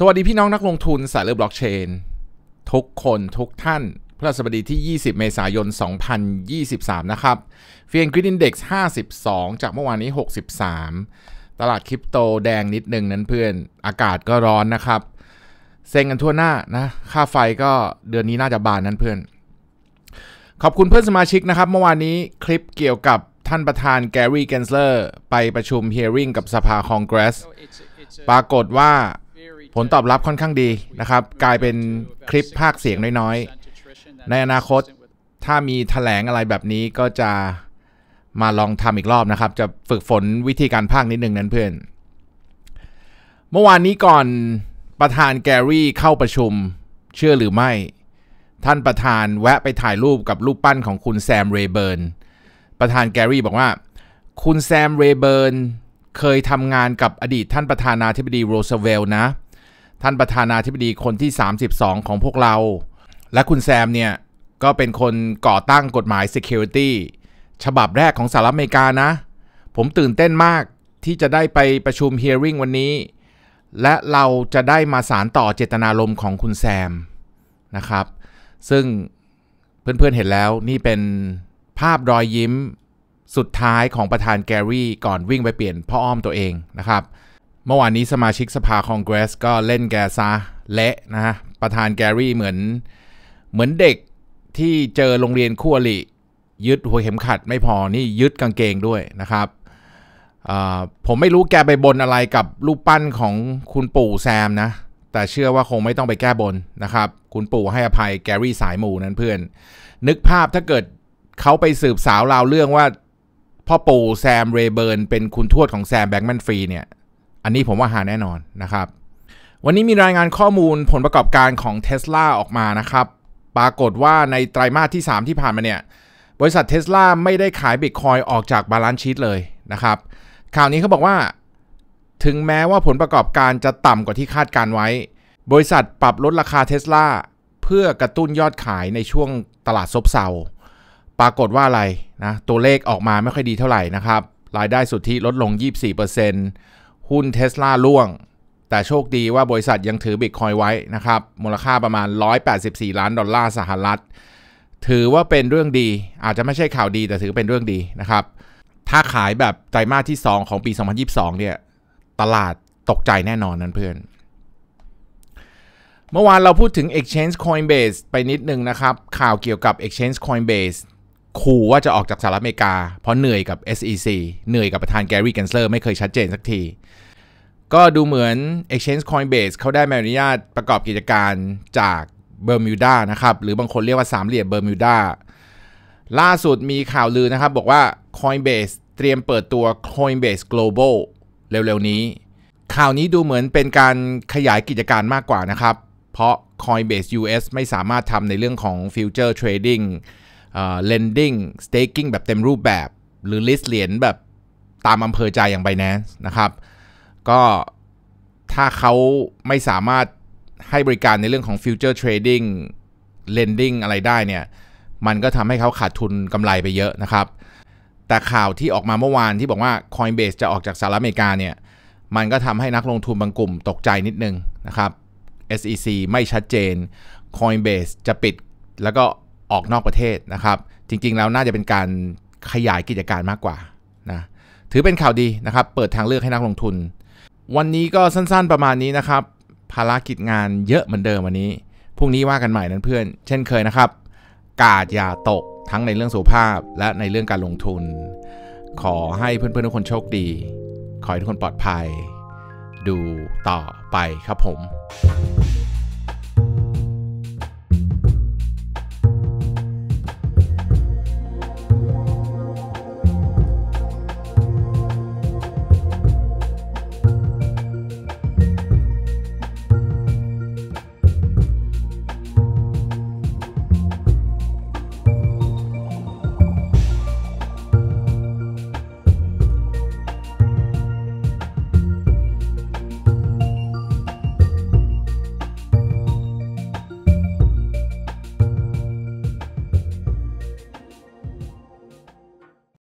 สวัสดีพี่น้องนักลงทุนสายเลือบล็อกเชนทุกคนทุกท่านพระัสบดีที่ 20 เมษายน 2023 นะครับเฟียนกริดอินเด็กซ์52 จากเมื่อวานนี้ 63 ตลาดคริปโตแดงนิดนึงนั้นเพื่อน อากาศก็ร้อนนะครับ เซ็งกันทั่วหน้านะค่าไฟก็เดือนนี้น่าจะบานนั้นเพื่อน ขอบคุณเพื่อนสมาชิกนะครับ เมื่อวานนี้คลิปเกี่ยวกับท่านประธานแกรี่เกนเซอร์ไปประชุมเฮียริ่งกับสภาคองเกรสปรากฏว่าผลตอบรับค่อนข้างดีนะครับกลายเป็นคลิปภาคเสียงน้อยๆ ในอนาคตถ้ามีถแถลงอะไรแบบนี้ก็จะมาลองทำอีกรอบนะครับ จะฝึกฝนวิธีการภาคนิดนึงนั้นเพื่อน เมื่อวานนี้ก่อนประธานแกรี่เข้าประชุมเชื่อหรือไม่ท่านประธานแวะไปถ่ายรูปกับรูปปั้นของคุณ แซมเรเบิร์น ประธานแกรี่บอกว่า คุณแซมเรเบิร์น เคยทำงานกับอดีตท่านประธานาธิบดีโรสเวลล์นะเท่านประธานาธิบดีคนที่ 32 ของพวกเรา และคุณแซมเนี่ย ก็เป็นคนก่อตั้งกฎหมาย Security ฉบับแรกของสหรัฐอเมริกานะ ผมตื่นเต้นมากที่จะได้ไปประชุม Hearing วันนี้ และเราจะได้มาสารต่อเจตนารมณ์ของคุณแซมนะครับ ซึ่งเพื่อนๆเห็นแล้วนี่เป็นภาพรอยยิ้ม สุดท้ายของประธานแกรี่ ก่อนวิ่งไปเปลี่ยนพ่ออ้อมตัวเองนะครับเมื่อวานนี้สมาชิกสภาคองเกรสก็เล่นแกซะเละนะฮะประธานแกรี่เหมือน เหมือนเด็กที่เจอโรงเรียนคู่อริยึดหัวเข็มขัดไม่พอนี่ยึดกางเกงด้วยนะครับ ผมไม่รู้แกไปบนอะไรกับรูปปั้นของคุณปู่แซมนะแต่เชื่อว่าคงไม่ต้องไปแก้บนนะครับคุณปู่ให้อภัยแกรี่สายหมู่นั้นเพื่อน นึกภาพถ้าเกิดเขาไปสืบสาวราวเรื่องว่าพ่อปู่แซมเรเบิร์นเป็นคุณทวดของแซมแบงแมนฟรีเนี่ยอันนี้ผมว่าหาแน่นอนนะครับ วันนี้มีรายงานข้อมูลผลประกอบการของเท s l a ออกมานะครับ ปรากฏว่าในไตรามาสที่ 3 ที่ผ่านมาเนี่ย บริษัทเท s l a ไม่ได้ขายบิตคอยออกจากบาลานซ์ชีตเลยนะครับ ข่าวนี้เขาบอกว่า ถึงแม้ว่าผลประกอบการจะต่ำกว่าที่คาดการไว้ บริษัทปรับลดราคาเท s l a เพื่อกระตุ้นยอดขายในช่วงตลาดซบเซา ปรากฏว่าอะไรนะ ตัวเลขออกมาไม่ค่อยดีเท่าไหร่นะครับ รายได้สุทธิลดลง24%เหุ้นเทสลาล่วง แต่โชคดีว่าบริษัทยังถือบิตคอยไว้นะครับ มูลค่าประมาณ 184 ล้านดอลลาร์สหรัฐ ถือว่าเป็นเรื่องดีอาจจะไม่ใช่ข่าวดีแต่ถือเป็นเรื่องดีนะครับ ถ้าขายแบบไตรมาสที่ 2 ของปี 2022เนี่ยตลาดตกใจแน่นอนนั่นเพื่อน เมื่อวานเราพูดถึง Exchange Coinbase ไปนิดนึงนะครับ ข่าวเกี่ยวกับ Exchange Coinbase ขู่ว่าจะออกจากสหรัฐอเมริกา เพราะเหนื่อยกับ SEC เหนื่อยกับประธานแกรี่แกนเซอร์ไม่เคยชัดเจนสักที ก็ดูเหมือน Exchange Coinbase เขาได้ใบอนุญาตประกอบกิจการจากเบอร์มิวดานะครับหรือบางคนเรียกว่าสามเหลี่ยมเบอร์มิวดาล่าสุดมีข่าวลือนะครับบอกว่า Coinbase เตรียมเปิดตัว Coinbase Global เร็วๆนี้ ข่าวนี้ดูเหมือนเป็นการขยายกิจการมากกว่านะครับเพราะ Coinbase US ไม่สามารถทำในเรื่องของ Future Trading lending staking แบบเต็มรูปแบบหรือ list เหรียญแบบตามอำเภอใจอย่างไบแนนนะครับ ก็ถ้าเขาไม่สามารถให้บริการในเรื่องของ future trading lending อะไรได้เนี่ย มันก็ทำให้เขาขาดทุนกำไรไปเยอะนะครับ แต่ข่าวที่ออกมาเมื่อวานที่บอกว่า Coinbase จะออกจากสหรัฐอเมริกาเนี่ย มันก็ทำให้นักลงทุนบางกลุ่มตกใจนิดนึงนะครับ SEC ไม่ชัดเจน Coinbase จะปิดแล้วก็ออกนอกประเทศนะครับ จริงๆแล้วน่าจะเป็นการขยายกิจการมากกว่านะถือเป็นข่าวดีนะครับ เปิดทางเลือกให้นักลงทุน วันนี้ก็สั้น ๆประมาณนี้นะครับ ภารกิจงานเยอะเหมือนเดิมวันนี้พรุ่งนี้ว่ากันใหม่นั้นเพื่อน เช่นเคยนะครับ กาดอย่าตกทั้งในเรื่องสุภาพและในเรื่องการลงทุน ขอให้เพื่อนๆทุกคนโชคดี ขอให้ทุกคนปลอดภัย ดูต่อไปครับผม